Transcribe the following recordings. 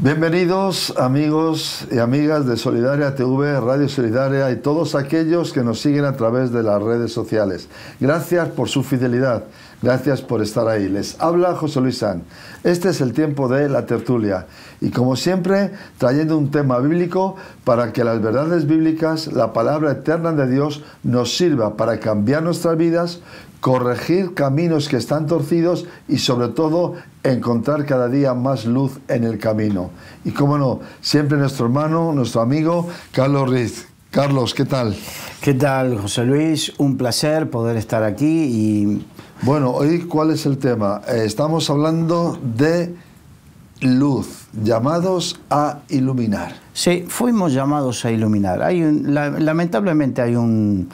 Bienvenidos amigos y amigas de Solidaria TV, Radio Solidaria y todos aquellos que nos siguen a través de las redes sociales. Gracias por su fidelidad, gracias por estar ahí. Les habla José Luis San. Este es el tiempo de la tertulia y como siempre trayendo un tema bíblico para que las verdades bíblicas, la palabra eterna de Dios nos sirva para cambiar nuestras vidas, corregir caminos que están torcidos y sobre todo encontrar cada día más luz en el camino. Y cómo no, siempre nuestro hermano, nuestro amigo Carlos Riz. Carlos, ¿qué tal? ¿Qué tal, José Luis? Un placer poder estar aquí y... Bueno, hoy cuál es el tema? Eh, estamos hablando de luz, llamados a iluminar. Sí, fuimos llamados a iluminar. Hay lamentablemente hay un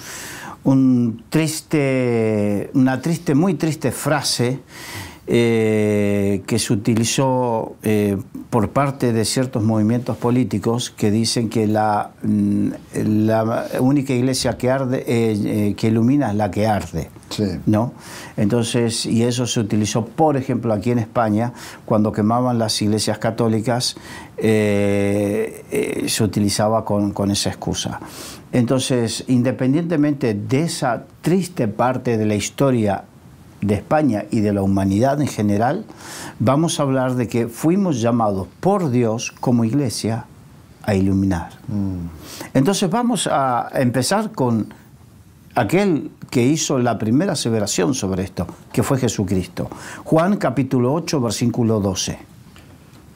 triste, una triste, muy triste frase eh, que se utilizó eh, por parte de ciertos movimientos políticos que dicen que la, mm, única iglesia que arde, eh, que ilumina es la que arde. ¿no? Entonces, y eso se utilizó, por ejemplo, aquí en España, cuando quemaban las iglesias católicas, se utilizaba con esa excusa. Entonces, independientemente de esa triste parte de la historia de España y de la humanidad en general, vamos a hablar de que fuimos llamados por Dios como iglesia a iluminar. Mm. Entonces vamos a empezar con aquel que hizo la primera aseveración sobre esto, que fue Jesucristo. Juan capítulo 8, versículo 12.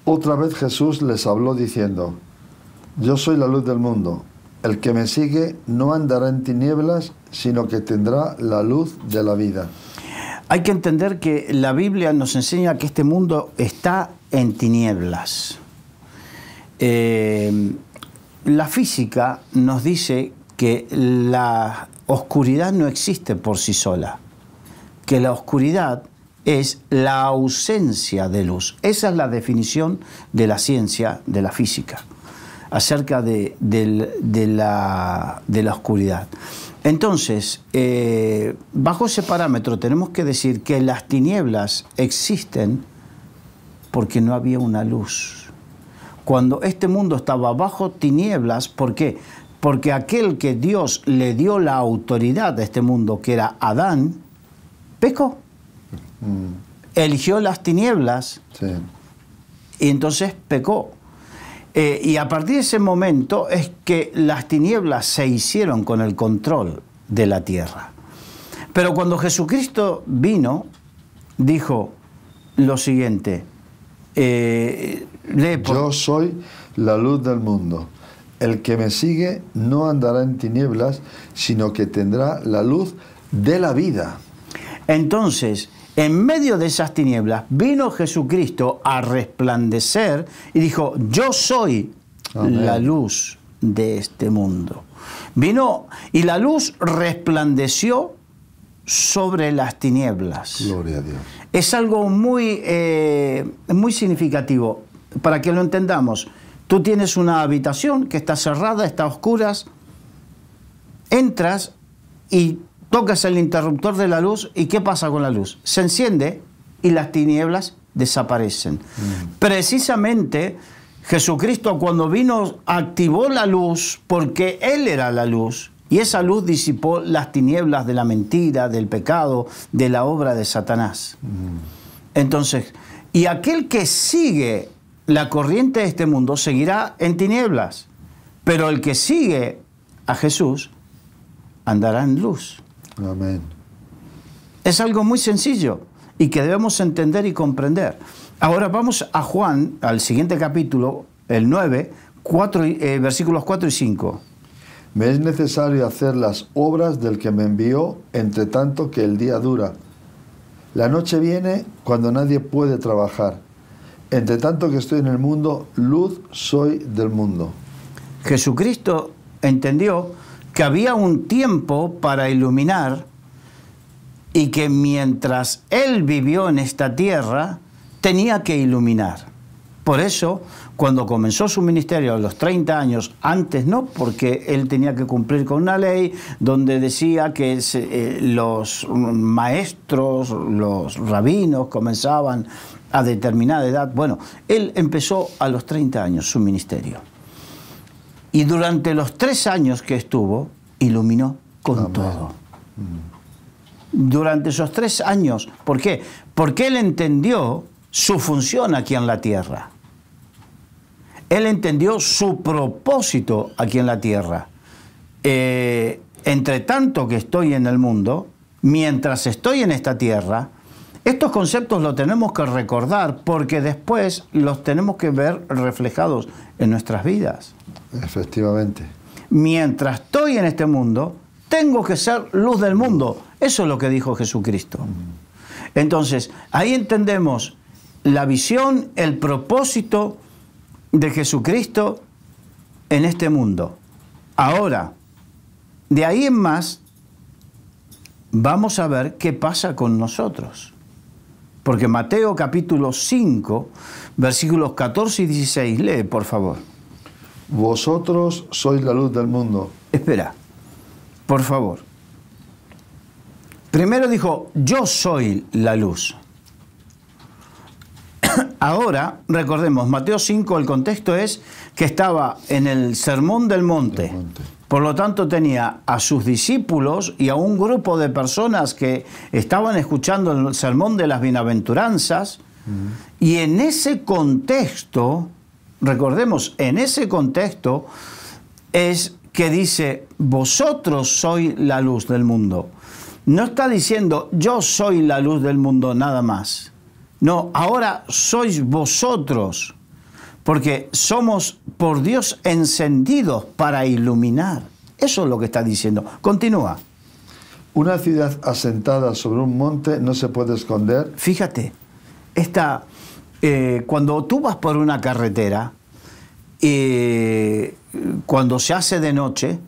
Otra vez Jesús les habló diciendo, yo soy la luz del mundo. El que me sigue no andará en tinieblas, sino que tendrá la luz de la vida. Hay que entender que la Biblia nos enseña que este mundo está en tinieblas. Eh, la física nos dice que la oscuridad no existe por sí sola, que la oscuridad es la ausencia de luz. Esa es la definición de la ciencia de la física acerca de, la, oscuridad. Entonces, eh, bajo ese parámetro tenemos que decir que las tinieblas existen porque no había una luz. Cuando este mundo estaba bajo tinieblas, ¿por qué? Porque aquel que Dios le dio la autoridad a este mundo, que era Adán, pecó. Mm. Eligió las tinieblas y entonces pecó. Eh, y a partir de ese momento es que las tinieblas se hicieron con el control de la tierra. Pero cuando Jesucristo vino, dijo lo siguiente, eh, yo soy la luz del mundo. El que me sigue no andará en tinieblas, sino que tendrá la luz de la vida. Entonces, en medio de esas tinieblas vino Jesucristo a resplandecer y dijo, yo soy la luz de este mundo. Vino y la luz resplandeció sobre las tinieblas. Gloria a Dios. Es algo muy, eh, muy significativo. Para que lo entendamos, tú tienes una habitación que está cerrada, está oscura, oscuras, entras y tocas el interruptor de la luz y ¿qué pasa con la luz? Se enciende y las tinieblas desaparecen. Mm. Precisamente Jesucristo cuando vino activó la luz porque Él era la luz y esa luz disipó las tinieblas de la mentira, del pecado, de la obra de Satanás. Mm. Entonces, y aquel que sigue la corriente de este mundo seguirá en tinieblas, pero el que sigue a Jesús andará en luz. Amén. Es algo muy sencillo y que debemos entender y comprender. Ahora vamos a Juan, al siguiente capítulo, el 9, eh, versículos 4 y 5. Me es necesario hacer las obras del que me envió, entre tanto que el día dura. La noche viene cuando nadie puede trabajar. Entre tanto que estoy en el mundo, luz soy del mundo. Jesucristo entendió que había un tiempo para iluminar y que mientras él vivió en esta tierra tenía que iluminar. Por eso, cuando comenzó su ministerio a los 30 años, antes no, porque él tenía que cumplir con una ley donde decía que eh, los maestros, los rabinos comenzaban a determinada edad. Bueno, él empezó a los 30 años su ministerio. Y durante los tres años que estuvo, iluminó con todo. Mm. Durante esos tres años, ¿por qué? Porque él entendió su función aquí en la tierra. Él entendió su propósito aquí en la tierra. Eh, entre tanto que estoy en el mundo, mientras estoy en esta tierra, estos conceptos los tenemos que recordar porque después los tenemos que ver reflejados en nuestras vidas. Efectivamente. Mientras estoy en este mundo, tengo que ser luz del mundo. Eso es lo que dijo Jesucristo. Entonces, ahí entendemos la visión, el propósito de Jesucristo en este mundo. Ahora, de ahí en más, vamos a ver qué pasa con nosotros. Porque Mateo capítulo 5, versículos 14 y 16, lee por favor. Vosotros sois la luz del mundo. Espera, por favor. Primero dijo, yo soy la luz. Ahora, recordemos, Mateo 5, el contexto es que estaba en el Sermón del Monte. Por lo tanto, tenía a sus discípulos y a un grupo de personas que estaban escuchando el Sermón de las Bienaventuranzas. Y en ese contexto, recordemos, en ese contexto es que dice, vosotros sois la luz del mundo. No está diciendo, yo soy la luz del mundo nada más. No, ahora sois vosotros, porque somos por Dios encendidos para iluminar. Eso es lo que está diciendo. Continúa. Una ciudad asentada sobre un monte no se puede esconder. Fíjate, esta, eh, cuando tú vas por una carretera, eh, cuando se hace de noche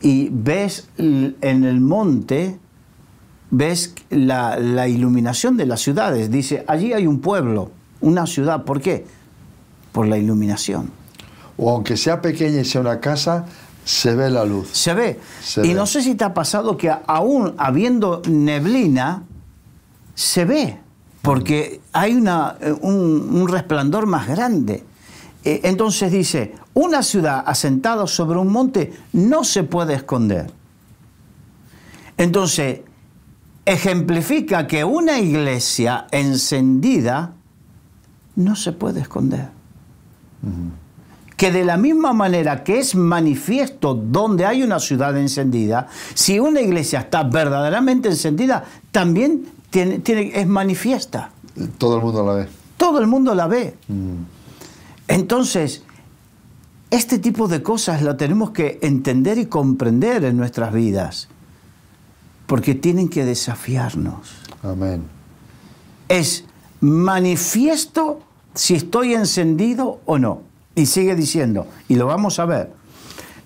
y ves en el monte, ves la, iluminación de las ciudades. Dice, allí hay un pueblo, una ciudad. ¿Por qué? Por la iluminación. O aunque sea pequeña y sea una casa, se ve la luz. Se ve. y no sé si te ha pasado que aún habiendo neblina, se ve porque hay una, eh, un, resplandor más grande. Eh, entonces dice, una ciudad asentada sobre un monte no se puede esconder. Entonces, ejemplifica que una iglesia encendida no se puede esconder. Que de la misma manera que es manifiesto donde hay una ciudad encendida, si una iglesia está verdaderamente encendida, también tiene, es manifiesta. Todo el mundo la ve. Todo el mundo la ve. Mm. Entonces, este tipo de cosas la tenemos que entender y comprender en nuestras vidas, porque tienen que desafiarnos. Amén. Es manifiesto si estoy encendido o no. Y sigue diciendo, y lo vamos a ver.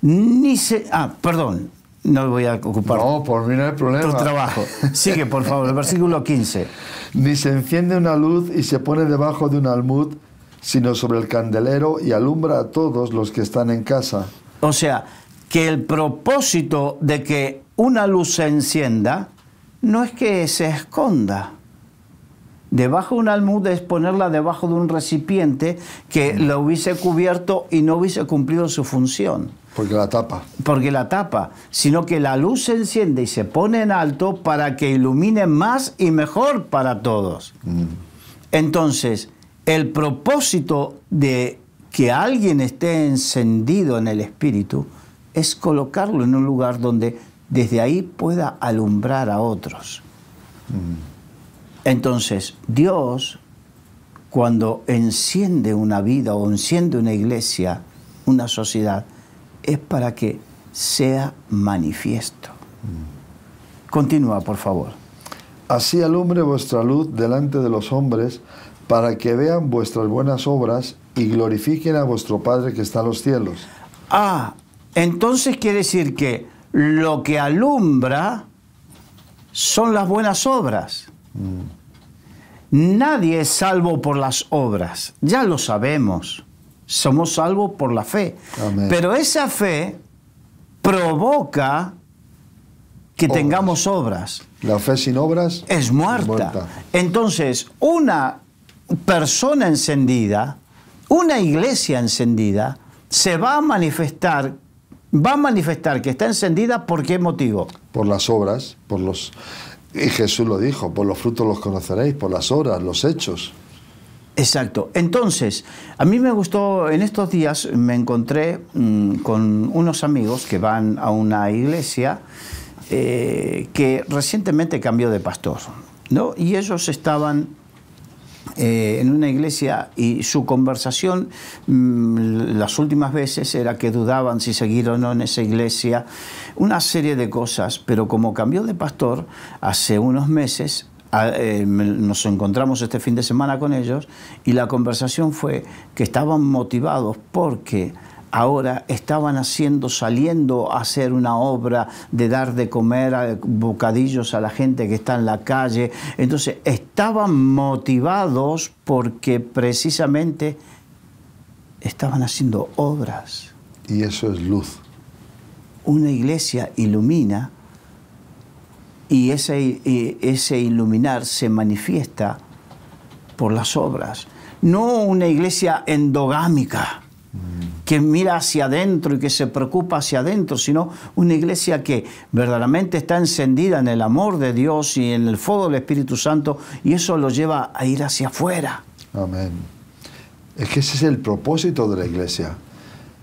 Ni se, ah, perdón, no voy a ocupar. No, por mí no hay problema. Tu trabajo. Sigue, por favor, el versículo 15. Ni se enciende una luz y se pone debajo de un almud, sino sobre el candelero y alumbra a todos los que están en casa. O sea, que el propósito de que una luz se encienda no es que se esconda. Debajo de un almud es ponerla debajo de un recipiente que la hubiese cubierto y no hubiese cumplido su función. Porque la tapa. Porque la tapa, sino que la luz se enciende y se pone en alto para que ilumine más y mejor para todos. Mm. Entonces, el propósito de que alguien esté encendido en el espíritu es colocarlo en un lugar donde desde ahí pueda alumbrar a otros. Mm. Entonces, Dios, cuando enciende una vida o enciende una iglesia, una sociedad, es para que sea manifiesto. Continúa, por favor. Así alumbre vuestra luz delante de los hombres, para que vean vuestras buenas obras y glorifiquen a vuestro Padre que está en los cielos. Ah, entonces quiere decir que lo que alumbra son las buenas obras. Mm. Nadie es salvo por las obras, ya lo sabemos somos salvos por la fe. Pero esa fe provoca que tengamos obras. La fe sin obras es muerta. muerta. Entonces, una persona encendida, una iglesia encendida, se va a manifestar, va a manifestar que está encendida por qué motivo? Por las obras, por los... Y Jesús lo dijo, por los frutos los conoceréis, por las obras, los hechos. Exacto. Entonces, a mí me gustó, en estos días me encontré mm, con unos amigos que van a una iglesia eh, que recientemente cambió de pastor, ¿no? Y ellos estaban eh, en una iglesia y su conversación mm, las últimas veces era que dudaban si seguir o no en esa iglesia, una serie de cosas, pero como cambió de pastor hace unos meses, eh, nos encontramos este fin de semana con ellos y la conversación fue que estaban motivados porque ahora estaban haciendo, saliendo a hacer una obra de dar de comer eh, bocadillos a la gente que está en la calle. Entonces, estaban motivados porque precisamente estaban haciendo obras. Y eso es luz. Una iglesia ilumina y ese, ese iluminar se manifiesta por las obras. No una iglesia endogámica que mira hacia adentro y que se preocupa hacia adentro, sino una iglesia que verdaderamente está encendida en el amor de Dios y en el fuego del Espíritu Santo y eso lo lleva a ir hacia afuera. Amén. Es que ese es el propósito de la iglesia.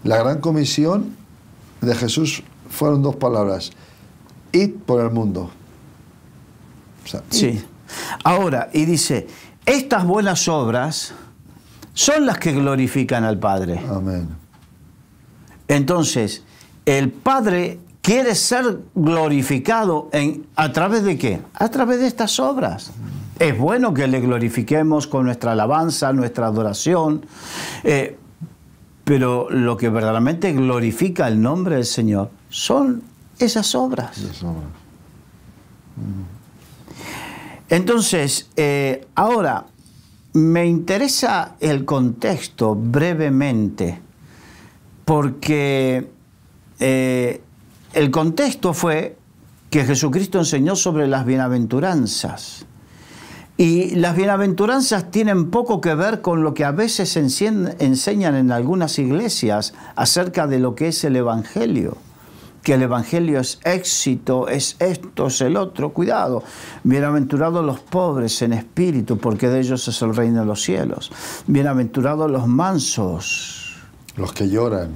La gran comisión de Jesús fueron dos palabras, id por el mundo sí. Ahora, y dice, estas buenas obras son las que glorifican al Padre. Amén. Entonces, el Padre quiere ser glorificado en, a través de qué? A través de estas obras. Es bueno que le glorifiquemos con nuestra alabanza, nuestra adoración, eh, pero lo que verdaderamente glorifica el nombre del Señor son esas obras. Esas obras. Mm. Entonces, eh, ahora, me interesa el contexto brevemente, porque eh, el contexto fue que Jesucristo enseñó sobre las bienaventuranzas. Y las bienaventuranzas tienen poco que ver con lo que a veces enseñan en algunas iglesias acerca de lo que es el Evangelio que el Evangelio es éxito, es esto, es el otro, cuidado. Bienaventurados los pobres en espíritu, porque de ellos es el reino de los cielos. Bienaventurados los mansos. Los que lloran.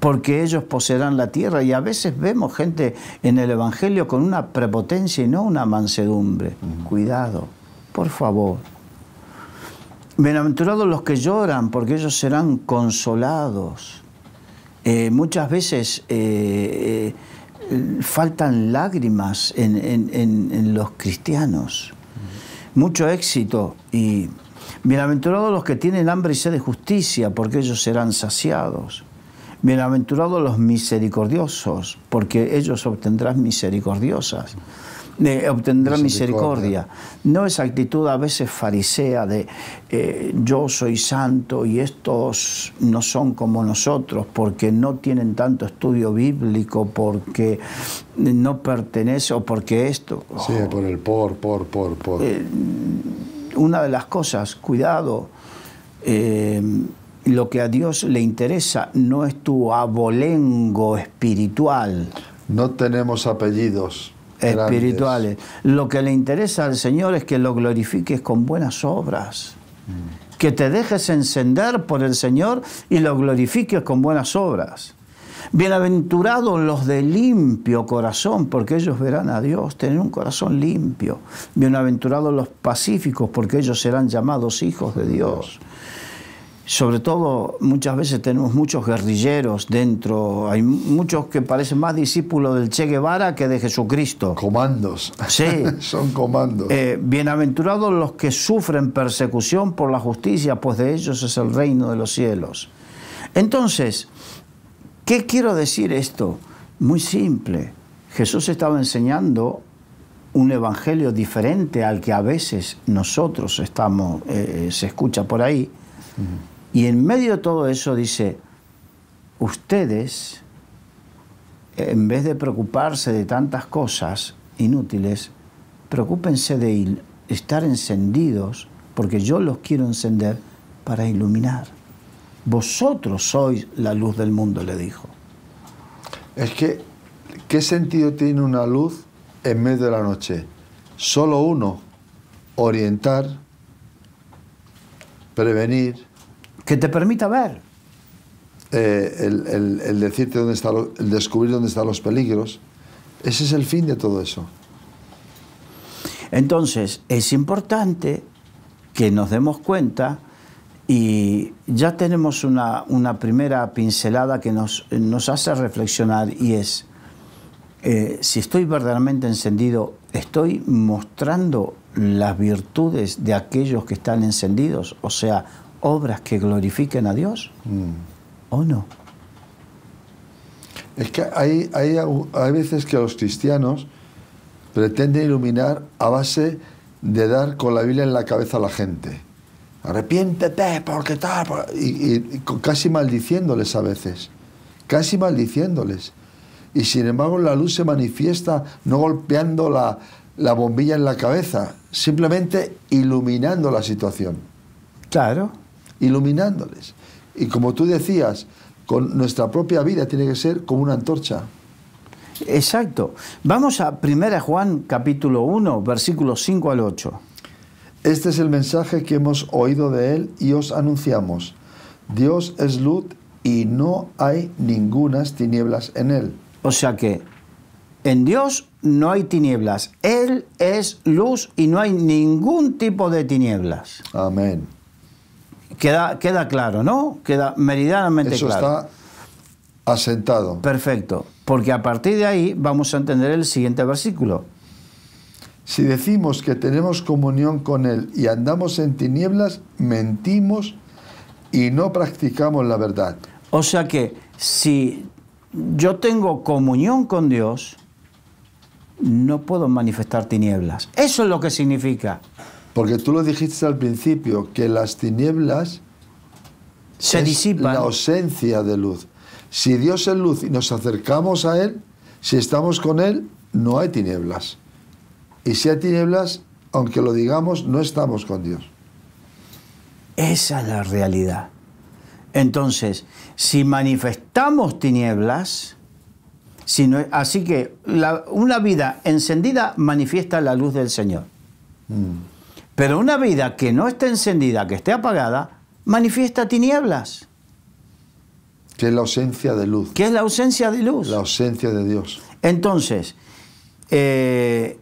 Porque ellos poseerán la tierra y a veces vemos gente en el Evangelio con una prepotencia y no una mansedumbre. Cuidado, por favor. Bienaventurados los que lloran, porque ellos serán consolados. Eh, muchas veces eh, eh, faltan lágrimas en, los cristianos. Mucho éxito y bienaventurados los que tienen hambre y sed de justicia, porque ellos serán saciados. Bienaventurados los misericordiosos, porque ellos obtendrán misericordiosas obtendrá misericordia. No esa actitud a veces farisea de eh, yo soy santo y estos no son como nosotros porque no tienen tanto estudio bíblico, porque no pertenece o porque esto... Sí, por el por, por, por, por. Eh, una de las cosas, cuidado, eh, lo que a Dios le interesa no es tu abolengo espiritual. No tenemos apellidos espirituales. Lo que le interesa al Señor es que lo glorifiques con buenas obras. Mm. Que te dejes encender por el Señor y lo glorifiques con buenas obras. Bienaventurados los de limpio corazón, porque ellos verán a Dios, tener un corazón limpio. Bienaventurados los pacíficos, porque ellos serán llamados hijos de Dios sobre todo muchas veces tenemos muchos guerrilleros dentro, hay muchos que parecen más discípulos del Che Guevara que de Jesucristo. Comandos. Sí. Son comandos. Eh, bienaventurados los que sufren persecución por la justicia, pues de ellos es el reino de los cielos. Entonces, ¿qué quiero decir esto? Muy simple. Jesús estaba enseñando un evangelio diferente al que a veces nosotros estamos, eh, eh, se escucha por ahí. Y en medio de todo eso dice, ustedes, en vez de preocuparse de tantas cosas inútiles, preocúpense de estar encendidos, porque yo los quiero encender para iluminar. Vosotros sois la luz del mundo, le dijo. Es que, ¿qué sentido tiene una luz en medio de la noche? Solo uno, orientar, prevenir, que te permita ver. Eh, el, decirte dónde está, el descubrir dónde están los peligros, ese es el fin de todo eso. Entonces, es importante que nos demos cuenta y ya tenemos una, primera pincelada que nos, hace reflexionar y es, eh, si estoy verdaderamente encendido, estoy mostrando las virtudes de aquellos que están encendidos, o sea, obras que glorifiquen a Dios mm. o no? Es que hay, veces que los cristianos pretenden iluminar a base de dar con la Biblia en la cabeza a la gente. Arrepiéntete, porque está Y, casi maldiciéndoles a veces. Casi maldiciéndoles. Y sin embargo, la luz se manifiesta no golpeando la bombilla en la cabeza, simplemente iluminando la situación. Claro iluminándoles. Y como tú decías, con nuestra propia vida tiene que ser como una antorcha. Exacto. Vamos a 1 Juan capítulo 1, versículos 5 al 8. Este es el mensaje que hemos oído de él y os anunciamos. Dios es luz y no hay ningunas tinieblas en él. O sea que en Dios no hay tinieblas. Él es luz y no hay ningún tipo de tinieblas. Amén. Queda, claro, ¿no? Queda meridianamente Eso Está asentado. Perfecto, porque a partir de ahí vamos a entender el siguiente versículo. Si decimos que tenemos comunión con Él y andamos en tinieblas, mentimos y no practicamos la verdad. O sea que si yo tengo comunión con Dios, no puedo manifestar tinieblas. Eso es lo que significa. Porque tú lo dijiste al principio, que las tinieblas se disipan. La ausencia de luz. Si Dios es luz y nos acercamos a Él, si estamos con Él, no hay tinieblas. Y si hay tinieblas, aunque lo digamos, no estamos con Dios. Esa es la realidad. Entonces, si manifestamos tinieblas, así que una vida encendida manifiesta la luz del Señor. Mm. Pero una vida que no esté encendida, que esté apagada, manifiesta tinieblas. Que es la ausencia de luz. Que es la ausencia de luz. La ausencia de Dios. Entonces, eh,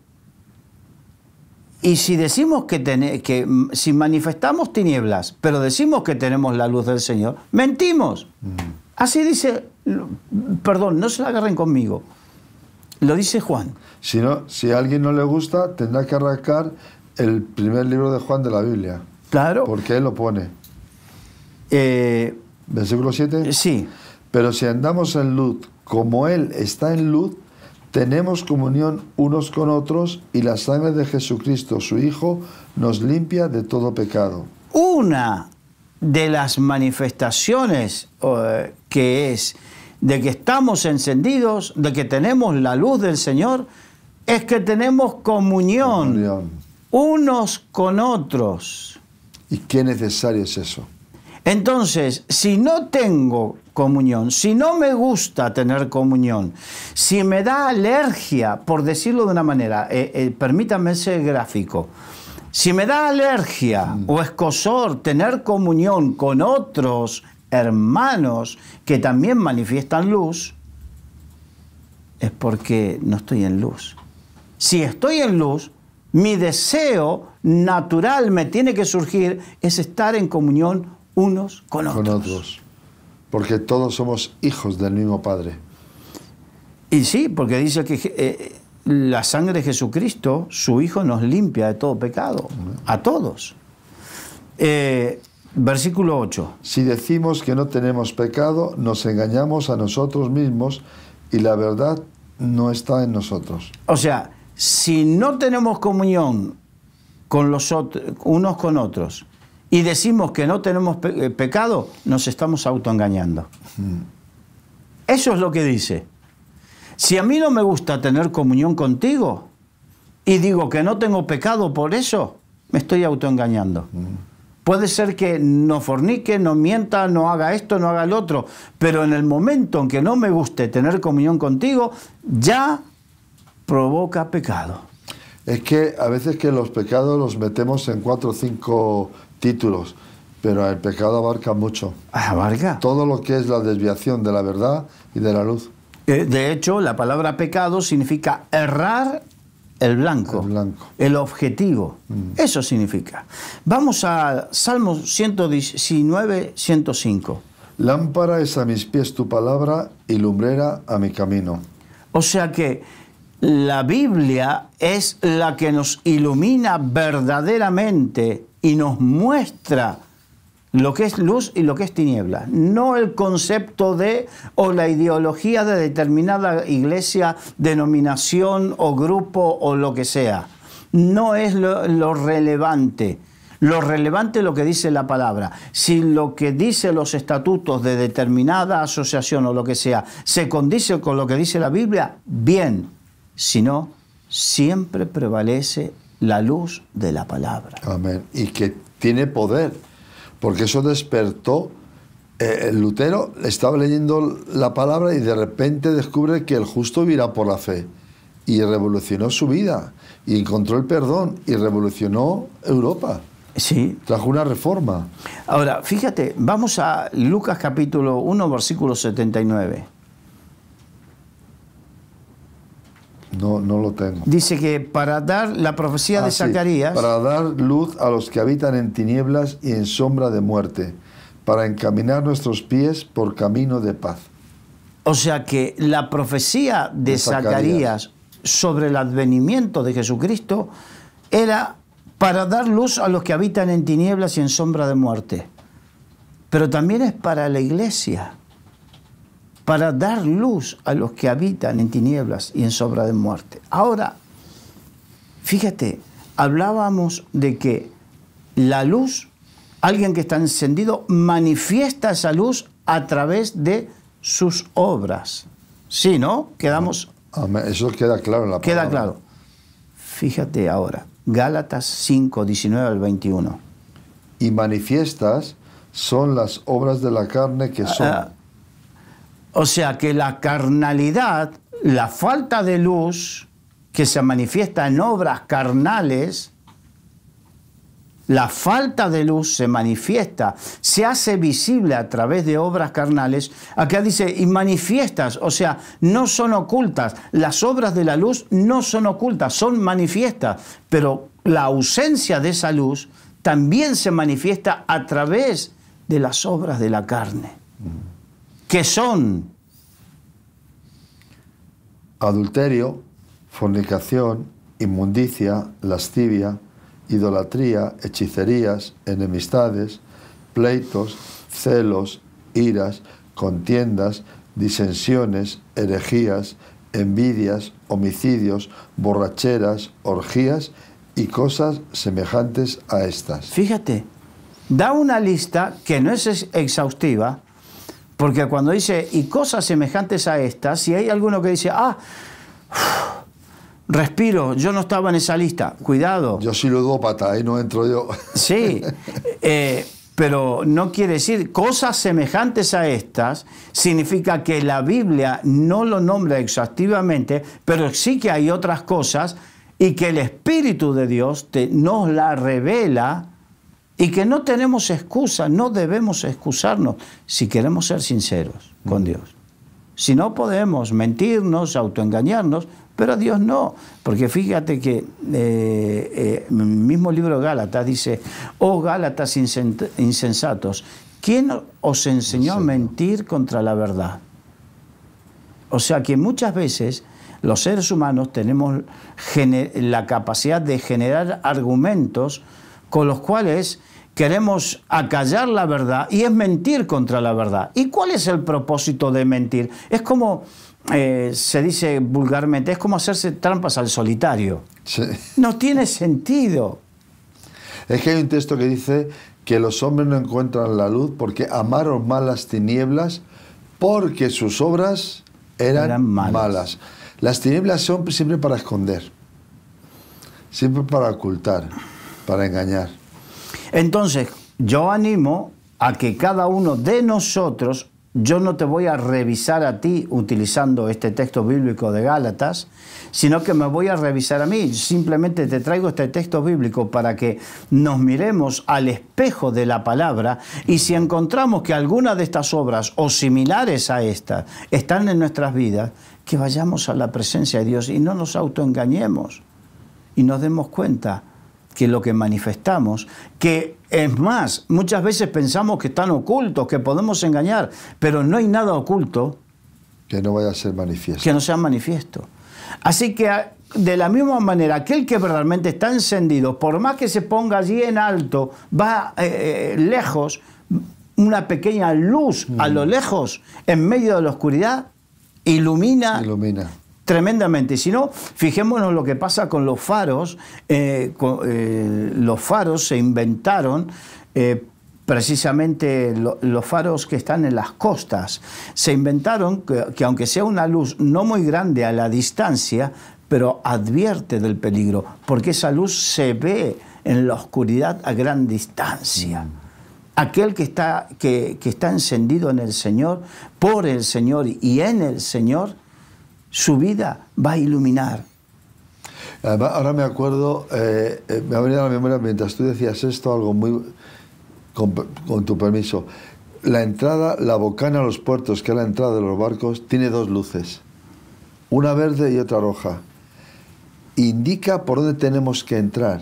y si decimos que, que, mm, si manifestamos tinieblas, pero decimos que tenemos la luz del Señor, mentimos. Mm. Así dice, perdón, no se la agarren conmigo. Lo dice Juan. Si, no, si a alguien no le gusta, tendrá que arrancar el primer libro de Juan de la Biblia. Claro. Porque él lo pone. Eh, ¿Versículo 7? Sí. Pero si andamos en luz como Él está en luz, tenemos comunión unos con otros y la sangre de Jesucristo, su Hijo, nos limpia de todo pecado. Una de las manifestaciones eh, que es de que estamos encendidos, de que tenemos la luz del Señor, es que tenemos comunión. comunión unos con otros. ¿Y qué necesario es eso? Entonces, si no tengo comunión, si no me gusta tener comunión, si me da alergia, por decirlo de una manera, eh, eh, permítanme ese gráfico, si me da alergia mm. o escosor tener comunión con otros hermanos que también manifiestan luz, es porque no estoy en luz. Si estoy en luz, mi deseo natural me tiene que surgir es estar en comunión unos con otros. Con otros. Porque todos somos hijos del mismo Padre. Y sí, porque dice que eh, la sangre de Jesucristo, su Hijo, nos limpia de todo pecado, a todos. Eh, versículo 8. Si decimos que no tenemos pecado, nos engañamos a nosotros mismos y la verdad no está en nosotros. O sea, si no tenemos comunión con los otros, unos con otros y decimos que no tenemos eh, pecado, nos estamos autoengañando. Mm. Eso es lo que dice. Si a mí no me gusta tener comunión contigo y digo que no tengo pecado por eso, me estoy autoengañando. Mm. Puede ser que no fornique, no mienta, no haga esto, no haga el otro, pero en el momento en que no me guste tener comunión contigo, ya provoca pecado. Es que a veces que los pecados los metemos en cuatro o cinco títulos, pero el pecado abarca mucho. Abarca. Todo lo que es la desviación de la verdad y de la luz. Eh, de hecho, la palabra pecado significa errar el blanco, el, blanco. el objetivo. Mm. Eso significa. Vamos a Salmo 119, 105. Lámpara es a mis pies tu palabra y lumbrera a mi camino. O sea que la Biblia es la que nos ilumina verdaderamente y nos muestra lo que es luz y lo que es tiniebla, no el concepto de o la ideología de determinada iglesia, denominación o grupo o lo que sea. No es lo, relevante. Lo relevante es lo que dice la palabra. Si lo que dice los estatutos de determinada asociación o lo que sea se condice con lo que dice la Biblia, bien, sino siempre prevalece la luz de la palabra. Amén. Y que tiene poder, porque eso despertó. el eh, Lutero estaba leyendo la palabra y de repente descubre que el justo vivirá por la fe. Y revolucionó su vida, y encontró el perdón, y revolucionó Europa. Sí. Trajo una reforma. Ahora, fíjate, vamos a Lucas capítulo 1, versículo 79. No, lo tengo. Dice que para dar la profecía de ah, Zacarías. para dar luz a los que habitan en tinieblas y en sombra de muerte, para encaminar nuestros pies por camino de paz. O sea que la profecía de, Zacarías sobre el advenimiento de Jesucristo era para dar luz a los que habitan en tinieblas y en sombra de muerte, pero también es para la iglesia para dar luz a los que habitan en tinieblas y en sobra de muerte. Ahora, fíjate, hablábamos de que la luz, alguien que está encendido, manifiesta esa luz a través de sus obras. ¿Sí, no? Quedamos... Ah, ah, eso queda claro en la palabra. Queda claro. Fíjate ahora, Gálatas 5, 19 al 21. Y manifiestas son las obras de la carne que ah, son... O sea que la carnalidad, la falta de luz que se manifiesta en obras carnales, la falta de luz se manifiesta, se hace visible a través de obras carnales. Acá dice, y manifiestas, o sea, no son ocultas. Las obras de la luz no son ocultas, son manifiestas. Pero la ausencia de esa luz también se manifiesta a través de las obras de la carne que son adulterio, fornicación, inmundicia, lascivia, idolatría, hechicerías, enemistades, pleitos, celos, iras, contiendas, disensiones, herejías, envidias, homicidios, borracheras, orgías y cosas semejantes a estas. Fíjate, da una lista que no es exhaustiva, porque cuando dice, y cosas semejantes a estas, si hay alguno que dice, ah, respiro, yo no estaba en esa lista, cuidado. Yo soy ludópata, ahí no entro yo. Sí, eh, pero no quiere decir, cosas semejantes a estas, significa que la Biblia no lo nombra exhaustivamente, pero sí que hay otras cosas y que el Espíritu de Dios te, nos la revela y que no tenemos excusa, no debemos excusarnos si queremos ser sinceros con mm. Dios. Si no podemos mentirnos, autoengañarnos, pero Dios no, porque fíjate que eh, eh mismo libro Gálatas dice, oh Gálatas insensatos, ¿quién os enseñó a mentir contra la verdad? O sea que muchas veces los seres humanos tenemos la capacidad de generar argumentos con los cuales queremos acallar la verdad y es mentir contra la verdad. ¿Y cuál es el propósito de mentir? Es como, eh, se dice vulgarmente, es como hacerse trampas al solitario. No tiene sentido. Es que hay un texto que dice que los hombres no encuentran la luz porque amaron más las tinieblas porque sus obras eran, malas. Las tinieblas son siempre para esconder, siempre para ocultar, para engañar. Entonces, yo animo a que cada uno de nosotros, yo no te voy a revisar a ti utilizando este texto bíblico de Gálatas, sino que me voy a revisar a mí. Simplemente te traigo este texto bíblico para que nos miremos al espejo de la palabra y si encontramos que alguna de estas obras o similares a estas están en nuestras vidas, que vayamos a la presencia de Dios y no nos autoengañemos y nos demos cuenta que lo que manifestamos, que es más, muchas veces pensamos que están ocultos, que podemos engañar, pero no hay nada oculto. Que no vaya a ser manifiesto. Que no sea manifiesto. Así que ah, de la misma manera, aquel que realmente está encendido, por más que se ponga allí en alto, va eh, eh, lejos, una pequeña luz a lo mm. lejos, en medio de la oscuridad, ilumina, ilumina tremendamente. Si no, fijémonos lo que pasa con los faros. Eh, eh, los faros se inventaron eh, precisamente los faros que están en las costas. Se inventaron que, aunque sea una luz no muy grande a la distancia, pero advierte del peligro, porque esa luz se ve en la oscuridad a gran distancia. Mm. Aquel que está, que está encendido en el Señor, por el Señor y en el Señor, su vida va a iluminar. ahora me acuerdo, eh, eh, me ha venido a la memoria mientras tú decías esto, algo muy, con, tu permiso, la entrada, la bocana a los puertos, que es la entrada de los barcos, tiene dos luces, una verde y otra roja. Indica por dónde tenemos que entrar,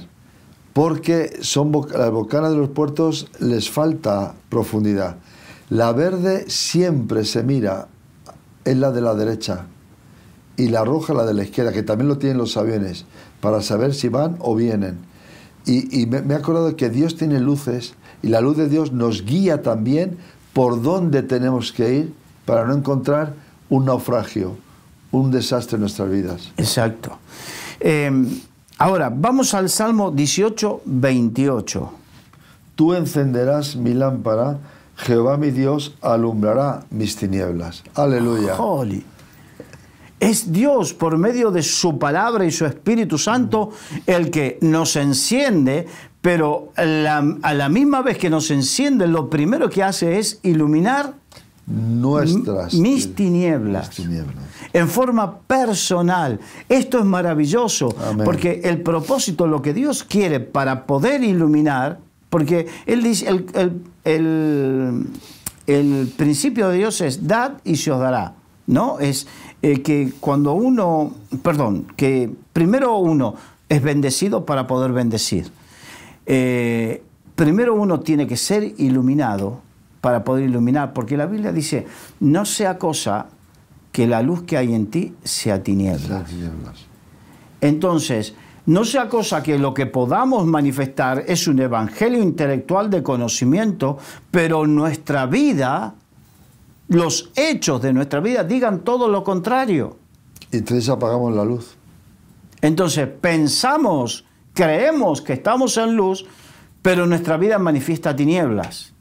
porque son la las de los puertos les falta profundidad. La verde siempre se mira, es la de la derecha y la roja la de la izquierda, que también lo tienen los aviones, para saber si van o vienen. Y, me, he acordado que Dios tiene luces y la luz de Dios nos guía también por dónde tenemos que ir para no encontrar un naufragio, un desastre en nuestras vidas. Exacto. Em, ahora, vamos al Salmo 18, 28. Tú encenderás mi lámpara, Jehová mi Dios alumbrará mis tinieblas. Aleluya. Holy. Es Dios por medio de su palabra y su Espíritu Santo el que nos enciende, pero a la misma vez que nos enciende, lo primero que hace es iluminar nuestras eh, mis tinieblas, en forma personal. Esto es maravilloso, porque el propósito, lo que Dios quiere para poder iluminar, porque Él dice, el, el, principio de Dios es dad y se os dará. ¿no? Es, eh, que cuando uno, perdón, que primero uno es bendecido para poder bendecir. Eh, primero uno tiene que ser iluminado para poder iluminar, porque la Biblia dice, no sea cosa que la luz que hay en ti sea tiniebla. Entonces, no sea cosa que lo que podamos manifestar es un evangelio intelectual de conocimiento, pero nuestra vida los hechos de nuestra vida digan todo lo contrario. entonces apagamos la luz. Entonces pensamos, creemos que estamos en luz, pero nuestra vida manifiesta tinieblas.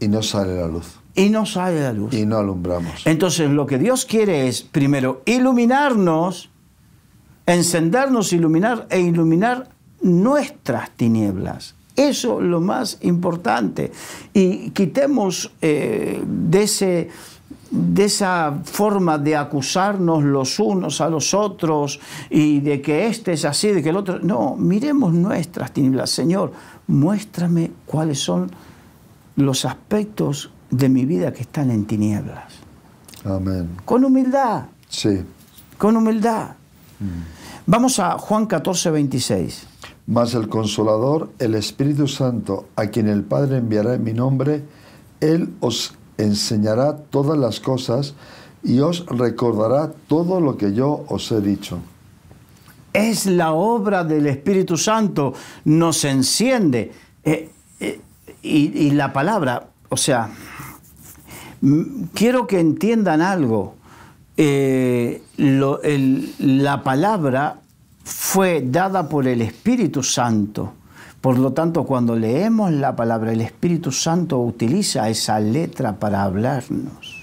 Y no sale la luz. Y no sale la luz. Y no alumbramos. Entonces lo que Dios quiere es, primero, iluminarnos, encendernos, iluminar e iluminar nuestras tinieblas. Eso es lo más importante. Y quitemos eh, de, ese, de esa forma de acusarnos los unos a los otros y de que este es así, de que el otro... No, miremos nuestras tinieblas. Señor, muéstrame cuáles son los aspectos de mi vida que están en tinieblas. Amén. Con humildad. Sí. Con humildad. Mm. Vamos a Juan 14, 26. Mas el Consolador, el Espíritu Santo, a quien el Padre enviará en mi nombre, Él os enseñará todas las cosas y os recordará todo lo que yo os he dicho. Es la obra del Espíritu Santo, nos enciende. Eh, eh, y, la palabra, o sea, quiero que entiendan algo. Eh, la palabra fue dada por el Espíritu Santo. Por lo tanto, cuando leemos la palabra, el Espíritu Santo utiliza esa letra para hablarnos.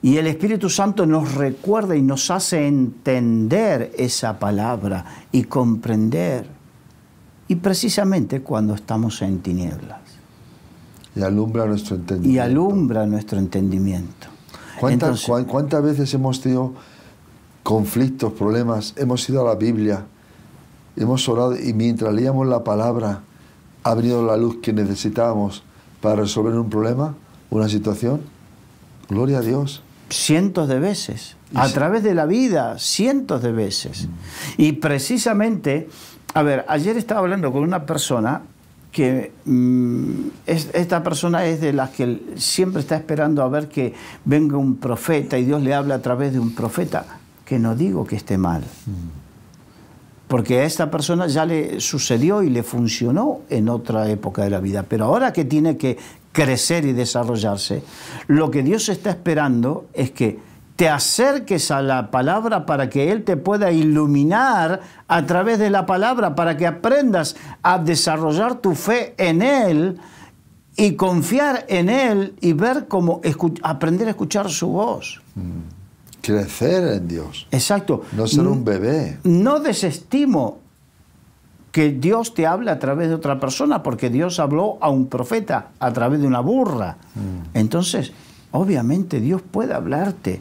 Y el Espíritu Santo nos recuerda y nos hace entender esa palabra y comprender. Y precisamente cuando estamos en tinieblas. Y alumbra nuestro entendimiento. Y alumbra nuestro entendimiento. ¿Cuántas, veces hemos tenido conflictos, problemas, hemos ido a la Biblia, hemos orado y mientras leíamos la palabra ha venido la luz que necesitábamos para resolver un problema, una situación. Gloria a Dios. Cientos de veces, a través de la vida, cientos de veces. Mm. Y precisamente, a ver, ayer estaba hablando con una persona que mm, es, esta persona es de las que siempre está esperando a ver que venga un profeta y Dios le habla a través de un profeta que no digo que esté mal. Porque a esta persona ya le sucedió y le funcionó en otra época de la vida. Pero ahora que tiene que crecer y desarrollarse, lo que Dios está esperando es que te acerques a la palabra para que Él te pueda iluminar a través de la palabra, para que aprendas a desarrollar tu fe en Él y confiar en Él y ver cómo aprender a escuchar su voz. Mm. Crecer en Dios. Exacto. No ser un bebé. No desestimo que Dios te hable a través de otra persona, porque Dios habló a un profeta a través de una burra. Mm. Entonces, obviamente Dios puede hablarte,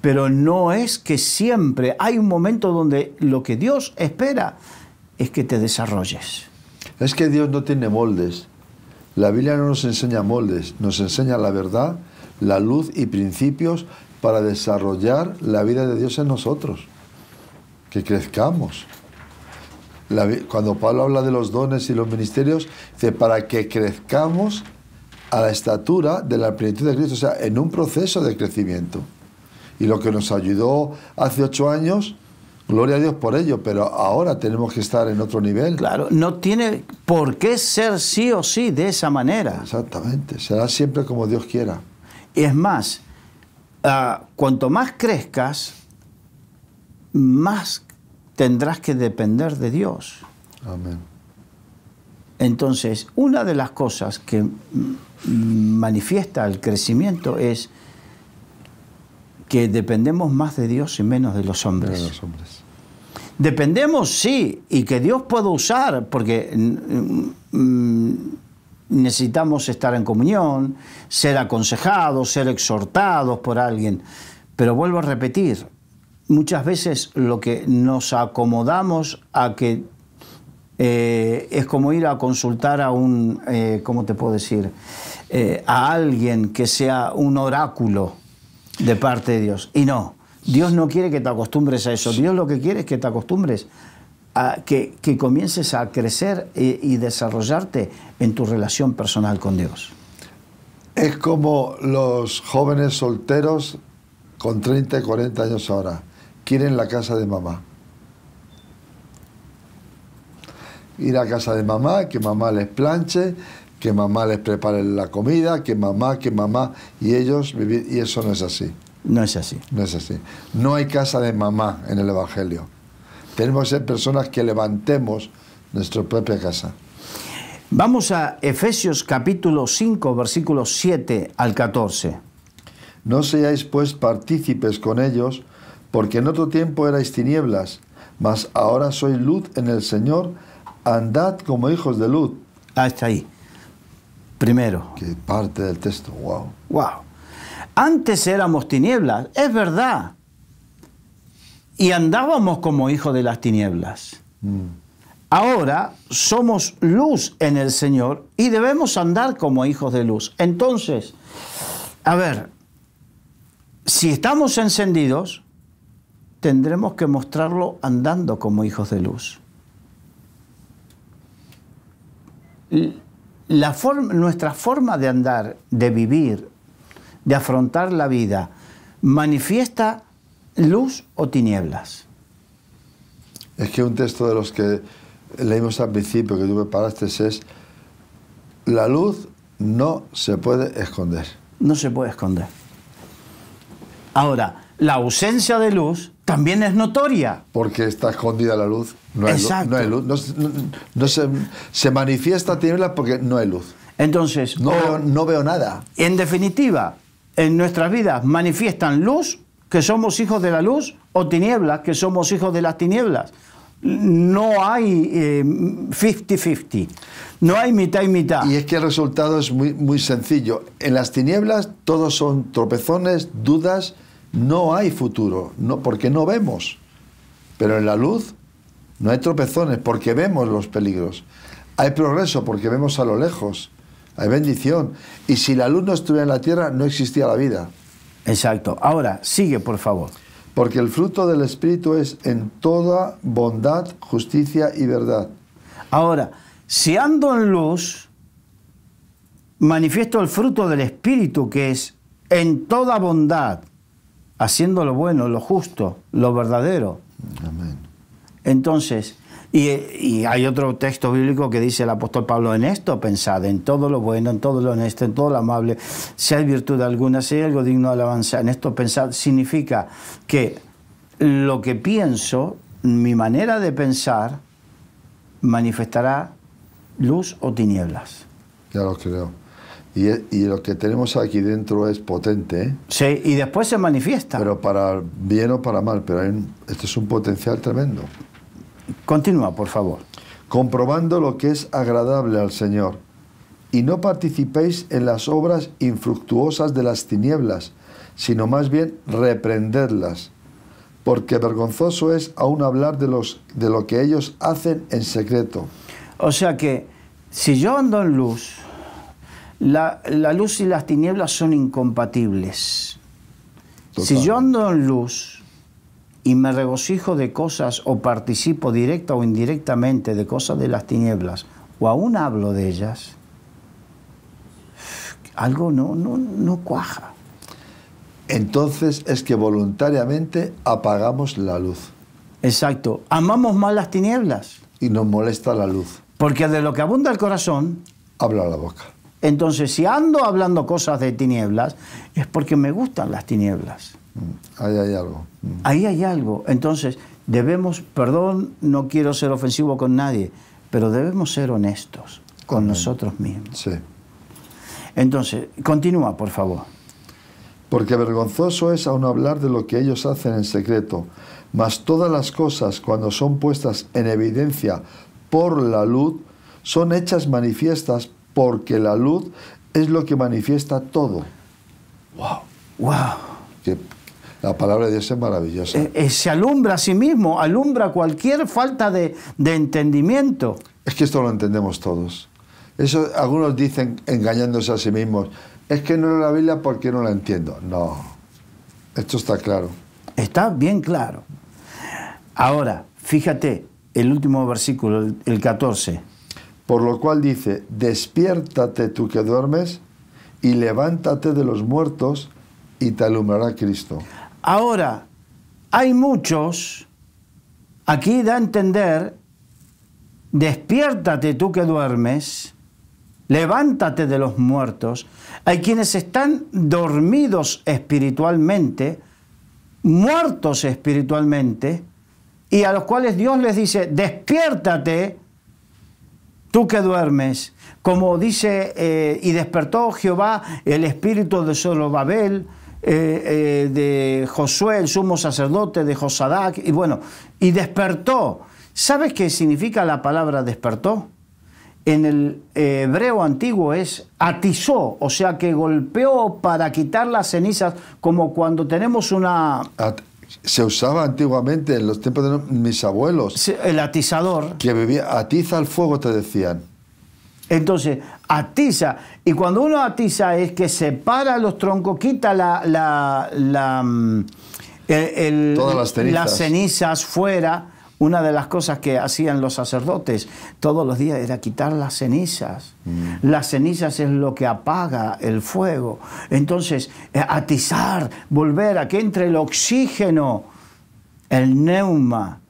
pero no es que siempre hay un momento donde lo que Dios espera es que te desarrolles. Es que Dios no tiene moldes. La Biblia no nos enseña moldes, nos enseña la verdad, la luz y principios para desarrollar la vida de Dios en nosotros, que crezcamos. cuando Pablo habla de los dones y los ministerios, dice, para que crezcamos a la estatura de la plenitud de Cristo, o sea, en un proceso de crecimiento. Y lo que nos ayudó hace ocho años, gloria a Dios por ello, pero ahora tenemos que estar en otro nivel. Claro, no tiene por qué ser sí o sí de esa manera. Exactamente, será siempre como Dios quiera. Y es más, Ah, cuanto más crezcas, más tendrás que depender de Dios. Amén. Entonces, una de las cosas que manifiesta el crecimiento es que dependemos más de Dios y menos de los hombres. los hombres. Dependemos, sí, y que Dios pueda usar, porque necesitamos estar en comunión, ser aconsejados, ser exhortados por alguien. Pero vuelvo a repetir, muchas veces lo que nos acomodamos a que eh, es como ir a consultar a un, eh, ¿cómo te puedo decir? Eh, a alguien que sea un oráculo de parte de Dios. Y no, Dios no quiere que te acostumbres a eso. Dios lo que quiere es que te acostumbres que, comiences a crecer y, desarrollarte en tu relación personal con Dios. Es como los jóvenes solteros con 30 40 años ahora, quieren la casa de mamá. Ir a casa de mamá, que mamá les planche, que mamá les prepare la comida, que mamá, que mamá, y ellos vivir, y eso no es así. No es así. No es así. No hay casa de mamá en el Evangelio. Tenemos que ser personas que levantemos nuestra propia casa. Vamos a Efesios capítulo 5, versículos 7 al 14. No seáis pues partícipes con ellos, porque en otro tiempo erais tinieblas, mas ahora sois luz en el Señor, andad como hijos de luz. Ah, está ahí. Primero. Que parte del texto, wow. Wow. Antes éramos tinieblas, es verdad y andábamos como hijos de las tinieblas. Mm. Ahora somos luz en el Señor y debemos andar como hijos de luz. Entonces, a ver, si estamos encendidos, tendremos que mostrarlo andando como hijos de luz. La nuestra forma de andar, de vivir, de afrontar la vida, manifiesta luz o tinieblas. Es que un texto de los que leímos al principio, que tú preparaste, es, la luz no se puede esconder. No se puede esconder. Ahora, la ausencia de luz también es notoria. Porque está escondida la luz. No hay Exacto. luz. No, hay luz. se, manifiesta tinieblas porque no hay luz. Entonces. No, no veo nada. En definitiva, en nuestras vidas manifiestan luz que somos hijos de la luz, o tinieblas, que somos hijos de las tinieblas. No hay 50-50, eh, no hay mitad y mitad. Y es que el resultado es muy, muy sencillo. En las tinieblas todos son tropezones, dudas, no hay futuro, no, porque no vemos. Pero en la luz no hay tropezones porque vemos los peligros. Hay progreso porque vemos a lo lejos. Hay bendición. Y si la luz no estuviera en la tierra, no existía la vida. Exacto. Ahora, sigue, por favor. Porque el fruto del Espíritu es en toda bondad, justicia y verdad. Ahora, si ando en luz, manifiesto el fruto del Espíritu que es en toda bondad, haciendo lo bueno, lo justo, lo verdadero. Amén. Entonces, y, hay otro texto bíblico que dice el apóstol Pablo, en esto pensad, en todo lo bueno, en todo lo honesto, en todo lo amable, si hay virtud alguna, si hay algo digno de alabanza, en esto pensad, significa que lo que pienso, mi manera de pensar, manifestará luz o tinieblas. Ya lo creo. Y, e, lo que tenemos aquí dentro es potente. ¿eh? Sí, y después se manifiesta. Pero para bien o para mal, pero esto es un potencial tremendo. Continúa, por favor. Comprobando lo que es agradable al Señor, y no participéis en las obras infructuosas de las tinieblas, sino más bien reprenderlas, porque vergonzoso es aún hablar de, los, de lo que ellos hacen en secreto. O sea que si yo ando en luz, la, luz y las tinieblas son incompatibles. Si yo ando en luz, y me regocijo de cosas o participo directa o indirectamente de cosas de las tinieblas o aún hablo de ellas, algo no, no, no cuaja. Entonces es que voluntariamente apagamos la luz. Exacto. Amamos más las tinieblas. Y nos molesta la luz. Porque de lo que abunda el corazón... Habla la boca. Entonces, si ando hablando cosas de tinieblas, es porque me gustan las tinieblas. Ahí hay algo. Ahí hay algo. Entonces, debemos, perdón, no quiero ser ofensivo con nadie, pero debemos ser honestos con nosotros mismos. Sí. Entonces, continúa, por favor. Porque vergonzoso es aún hablar de lo que ellos hacen en secreto, mas todas las cosas cuando son puestas en evidencia por la luz, son hechas manifiestas porque la luz es lo que manifiesta todo. ¡Wow! ¡Wow! La palabra de Dios es maravillosa. Eh, eh, se alumbra a sí mismo, alumbra cualquier falta de, entendimiento. Es que esto lo entendemos todos. Eso algunos dicen engañándose a sí mismos. Es que no leo la Biblia porque no la entiendo. No, esto está claro. Está bien claro. Ahora, fíjate, el último versículo, el 14. Por lo cual dice, despiértate tú que duermes y levántate de los muertos y te alumbrará Cristo. Ahora, hay muchos, aquí da a entender, despiértate tú que duermes, levántate de los muertos. Hay quienes están dormidos espiritualmente, muertos espiritualmente, y a los cuales Dios les dice, despiértate tú que duermes, como dice, eh, y despertó Jehová el espíritu de Zorobabel, eh, eh, de Josué, el sumo sacerdote, de Josadac, y bueno, y despertó. ¿Sabes qué significa la palabra despertó? En el eh, hebreo antiguo es atizó, o sea que golpeó para quitar las cenizas, como cuando tenemos una... se usaba antiguamente en los tiempos de mis abuelos. El atizador. Que bebía, atiza el fuego, te decían. Entonces, atiza. Y cuando uno atiza es que separa los troncos, quita mm, las, cenizas. fuera. Una de las cosas que hacían los sacerdotes todos los días era quitar las cenizas. Mm. Las cenizas es lo que apaga el fuego. Entonces, eh, atizar, volver a que entre el oxígeno, el neuma,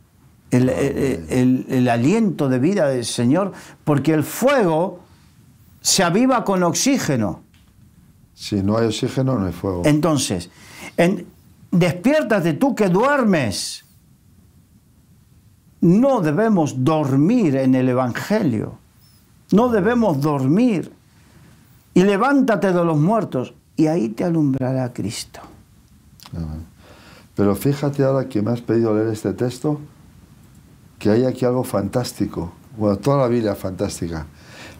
Ah, eh, eh, el, aliento de vida del Señor, porque el fuego se aviva con oxígeno. Si no hay oxígeno, no hay fuego. Entonces, en, despiértate tú que duermes. No debemos dormir en el Evangelio. No debemos dormir. Y levántate de los muertos y ahí te alumbrará Cristo. Pero fíjate ahora que me has pedido leer este texto que hay aquí algo fantástico. Bueno, toda la Biblia es fantástica.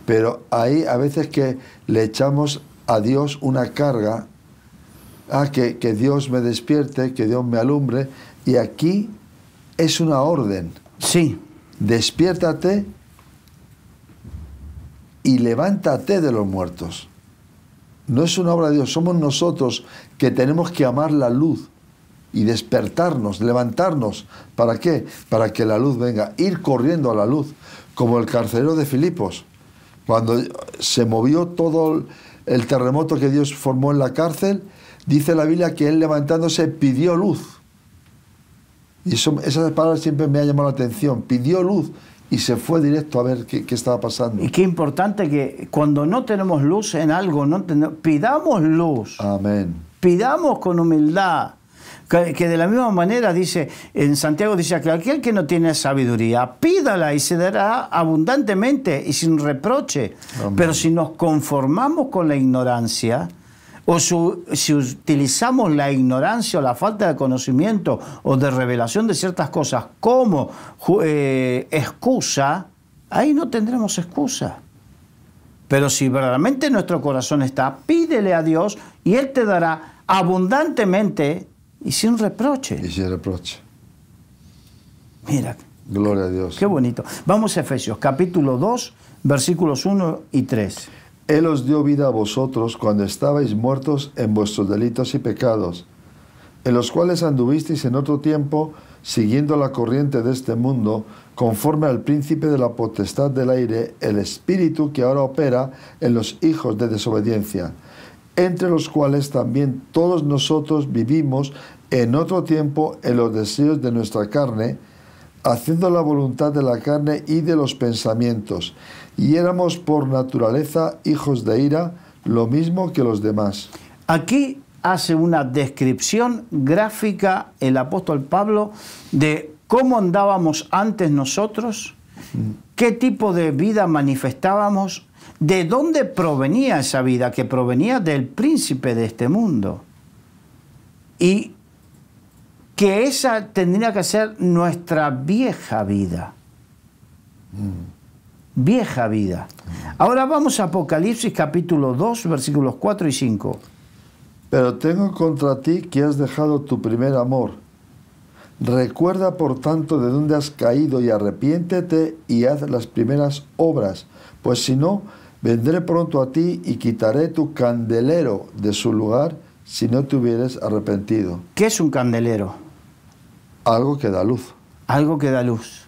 Pero ahí a veces que le echamos a Dios una carga, a ah, que, que Dios me despierte, que Dios me alumbre, y aquí es una orden. Sí. Despiértate y levántate de los muertos. No es una obra de Dios, somos nosotros que tenemos que amar la luz y despertarnos, levantarnos. ¿Para qué? Para que la luz venga, ir corriendo a la luz, como el carcelero de Filipos, cuando se movió todo el terremoto que Dios formó en la cárcel, dice la Biblia que él levantándose pidió luz. Y eso, esas palabras siempre me han llamado la atención, pidió luz y se fue directo a ver qué, estaba pasando. Y qué importante que cuando no tenemos luz en algo, no pidamos luz. Amén. Pidamos con humildad que de la misma manera dice, en Santiago dice que aquel que no tiene sabiduría, pídala y se dará abundantemente y sin reproche. Pero si nos conformamos con la ignorancia, o si utilizamos la ignorancia o la falta de conocimiento o de revelación de ciertas cosas como eh, excusa, ahí no tendremos excusa. Pero si verdaderamente nuestro corazón está, pídele a Dios y Él te dará abundantemente y sin reproche. Y sin reproche. Mira. Gloria a Dios. Qué bonito. Vamos a Efesios, capítulo 2, versículos 1 y 3. Él os dio vida a vosotros cuando estabais muertos en vuestros delitos y pecados, en los cuales anduvisteis en otro tiempo, siguiendo la corriente de este mundo, conforme al príncipe de la potestad del aire, el espíritu que ahora opera en los hijos de desobediencia entre los cuales también todos nosotros vivimos en otro tiempo en los deseos de nuestra carne, haciendo la voluntad de la carne y de los pensamientos, y éramos por naturaleza hijos de ira, lo mismo que los demás. Aquí hace una descripción gráfica el apóstol Pablo de cómo andábamos antes nosotros, mm. qué tipo de vida manifestábamos ¿De dónde provenía esa vida? Que provenía del príncipe de este mundo. Y que esa tendría que ser nuestra vieja vida. Mm. Vieja vida. Mm. Ahora vamos a Apocalipsis capítulo 2, versículos 4 y 5. Pero tengo contra ti que has dejado tu primer amor. Recuerda por tanto de dónde has caído y arrepiéntete y haz las primeras obras, pues si no, Vendré pronto a ti y quitaré tu candelero de su lugar si no te hubieras arrepentido. ¿Qué es un candelero? Algo que da luz. Algo que da luz.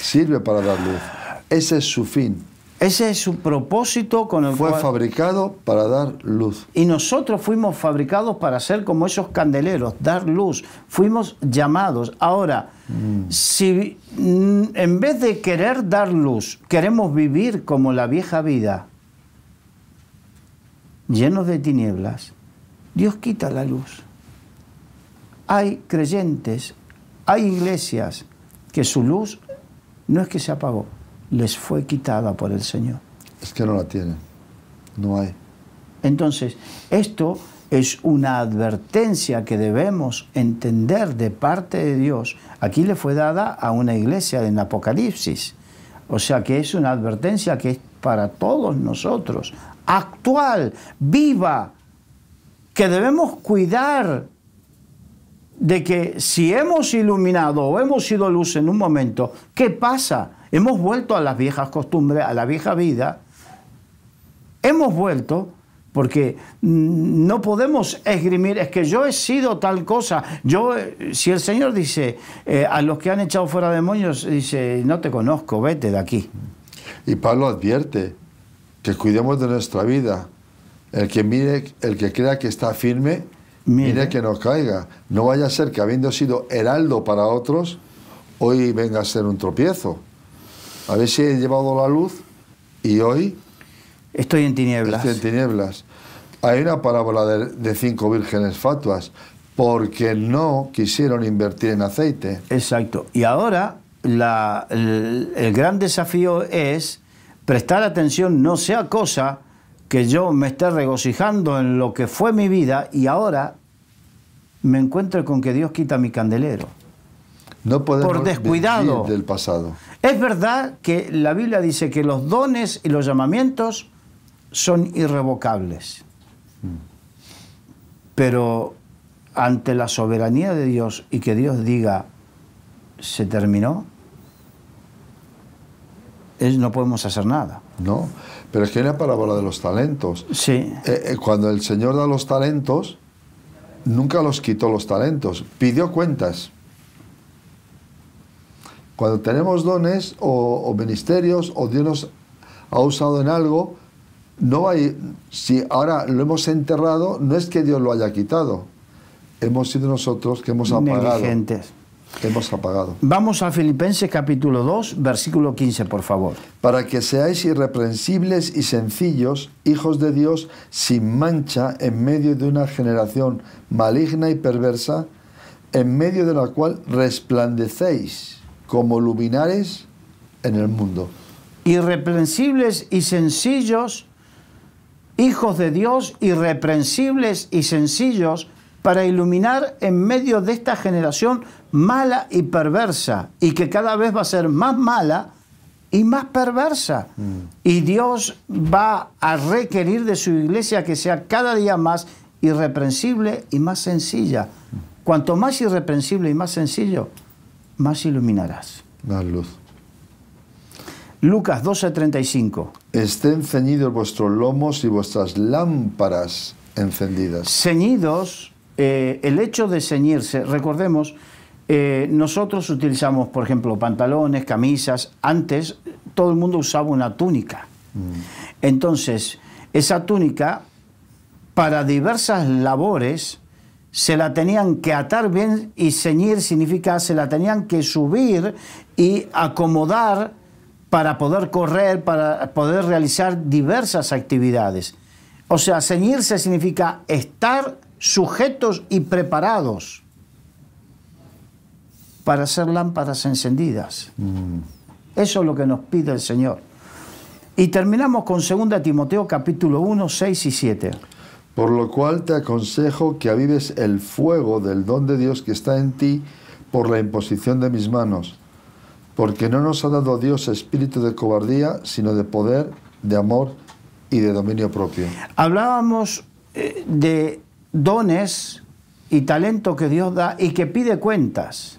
Sirve para dar luz. Ese es su fin. Ese es su propósito con el Fue fabricado para dar luz. Y nosotros fuimos fabricados para ser como esos candeleros, dar luz. Fuimos llamados. Ahora, mm. si mm, en vez de querer dar luz, queremos vivir como la vieja vida, llenos de tinieblas, Dios quita la luz. Hay creyentes, hay iglesias que su luz no es que se apagó, les fue quitada por el Señor. Es que no la tienen, no hay. Entonces, esto es una advertencia que debemos entender de parte de Dios. Aquí le fue dada a una iglesia en Apocalipsis. O sea que es una advertencia que es para todos nosotros, actual, viva, que debemos cuidar de que si hemos iluminado o hemos sido luz en un momento, ¿qué pasa? Hemos vuelto a las viejas costumbres, a la vieja vida. Hemos vuelto porque no podemos esgrimir, es que yo he sido tal cosa. Yo, eh, si el Señor dice eh, a los que han echado fuera demonios, dice, no te conozco, vete de aquí. Y Pablo advierte que cuidemos de nuestra vida. El que mire, el que crea que está firme, mire, mire que no caiga. No vaya a ser que habiendo sido heraldo para otros, hoy venga a ser un tropiezo a ver si he llevado la luz y hoy... Estoy en tinieblas. en tinieblas. Hay una parábola de, cinco vírgenes fatuas, porque no quisieron invertir en aceite. Exacto. Y ahora la, el, gran desafío es prestar atención, no sea cosa que yo me esté regocijando en lo que fue mi vida y ahora me encuentro con que Dios quita mi candelero. No podemos por descuidado del pasado. Es verdad que la Biblia dice que los dones y los llamamientos son irrevocables, pero ante la soberanía de Dios y que Dios diga, se terminó, es, no podemos hacer nada. No, pero es que hay una parábola de los talentos. Sí. Eh, eh, cuando el Señor da los talentos, nunca los quitó los talentos, pidió cuentas. Cuando tenemos dones o, ministerios o Dios nos ha usado en algo, no hay, si ahora lo hemos enterrado, no es que Dios lo haya quitado. Hemos sido nosotros que hemos apagado. Negligentes. hemos apagado. Vamos a Filipenses capítulo 2, versículo 15, por favor. Para que seáis irreprensibles y sencillos, hijos de Dios, sin mancha, en medio de una generación maligna y perversa, en medio de la cual resplandecéis como luminares en el mundo. Irreprensibles y sencillos, hijos de Dios, irreprensibles y sencillos, para iluminar en medio de esta generación mala y perversa, y que cada vez va a ser más mala y más perversa. Mm. Y Dios va a requerir de su iglesia que sea cada día más irreprensible y más sencilla. Mm. Cuanto más irreprensible y más sencillo, más iluminarás. ...más luz. Lucas 12.35... Estén ceñidos vuestros lomos y vuestras lámparas encendidas. Ceñidos, eh, el hecho de ceñirse, recordemos, eh, nosotros utilizamos, por ejemplo, pantalones, camisas. Antes todo el mundo usaba una túnica. Mm. Entonces, esa túnica, para diversas labores, se la tenían que atar bien y ceñir significa se la tenían que subir y acomodar para poder correr, para poder realizar diversas actividades. O sea, ceñirse significa estar sujetos y preparados para hacer lámparas encendidas. Mm. Eso es lo que nos pide el Señor. Y terminamos con 2 Timoteo capítulo 1, 6 y 7. Por lo cual te aconsejo que avives el fuego del don de Dios que está en ti por la imposición de mis manos, porque no nos ha dado Dios espíritu de cobardía, sino de poder, de amor y de dominio propio. Hablábamos eh, de dones y talento que Dios da y que pide cuentas.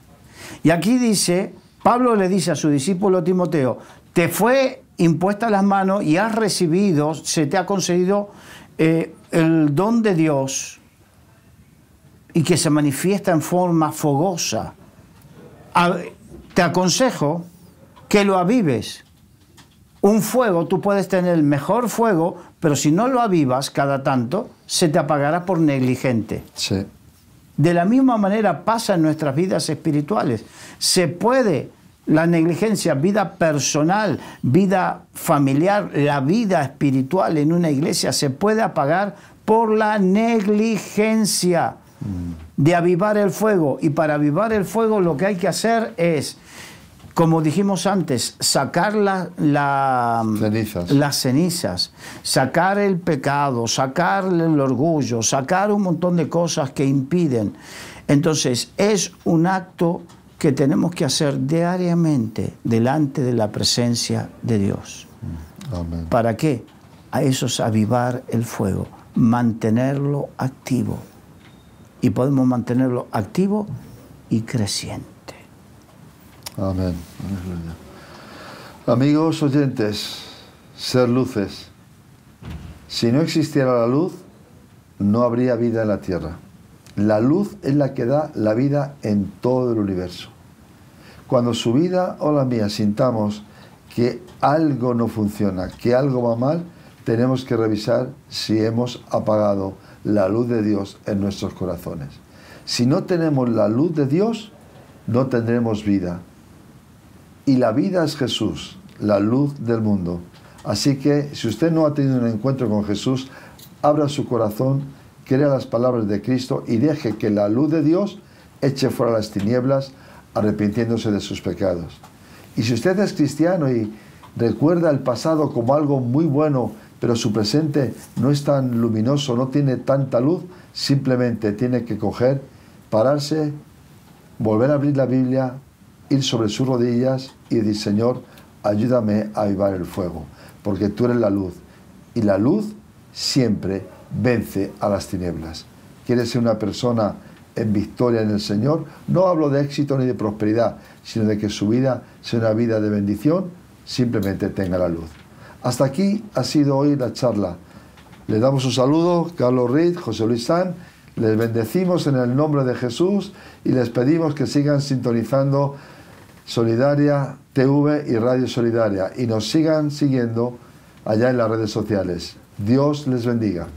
Y aquí dice, Pablo le dice a su discípulo Timoteo, te fue impuesta las manos y has recibido, se te ha concedido eh, el don de Dios y que se manifiesta en forma fogosa, te aconsejo que lo avives. Un fuego, tú puedes tener el mejor fuego, pero si no lo avivas cada tanto, se te apagará por negligente. Sí. De la misma manera pasa en nuestras vidas espirituales. Se puede la negligencia, vida personal, vida familiar, la vida espiritual en una iglesia se puede apagar por la negligencia de avivar el fuego. Y para avivar el fuego lo que hay que hacer es, como dijimos antes, sacar las cenizas, sacar el pecado, sacar el orgullo, sacar un montón de cosas que impiden. Entonces es un acto que tenemos que hacer diariamente delante de la presencia de Dios. Mm. ¿Para qué? A eso es avivar el fuego, mantenerlo activo. Y podemos mantenerlo activo y creciente. Amén. Amigos oyentes, ser luces. Si no existiera la luz, no habría vida en la tierra. La luz es la que da la vida en todo el universo. Cuando su vida o la mía sintamos que algo no funciona, que algo va mal, tenemos que revisar si hemos apagado la luz de Dios en nuestros corazones. Si no tenemos la luz de Dios, no tendremos vida. Y la vida es Jesús, la luz del mundo. Así que si usted no ha tenido un encuentro con Jesús, abra su corazón crea las palabras de Cristo y deje que la luz de Dios eche fuera las tinieblas arrepintiéndose de sus pecados. Y si usted es cristiano y recuerda el pasado como algo muy bueno, pero su presente no es tan luminoso, no tiene tanta luz, simplemente tiene que coger, pararse, volver a abrir la Biblia, ir sobre sus rodillas y decir, Señor, ayúdame a avivar el fuego, porque tú eres la luz. Y la luz siempre vence a las tinieblas. quiere ser una persona en victoria en el Señor? No hablo de éxito ni de prosperidad, sino de que su vida sea una vida de bendición, simplemente tenga la luz. Hasta aquí ha sido hoy la charla. Les damos un saludo, Carlos Reed, José Luis San, les bendecimos en el nombre de Jesús y les pedimos que sigan sintonizando Solidaria TV y Radio Solidaria y nos sigan siguiendo allá en las redes sociales. Dios les bendiga.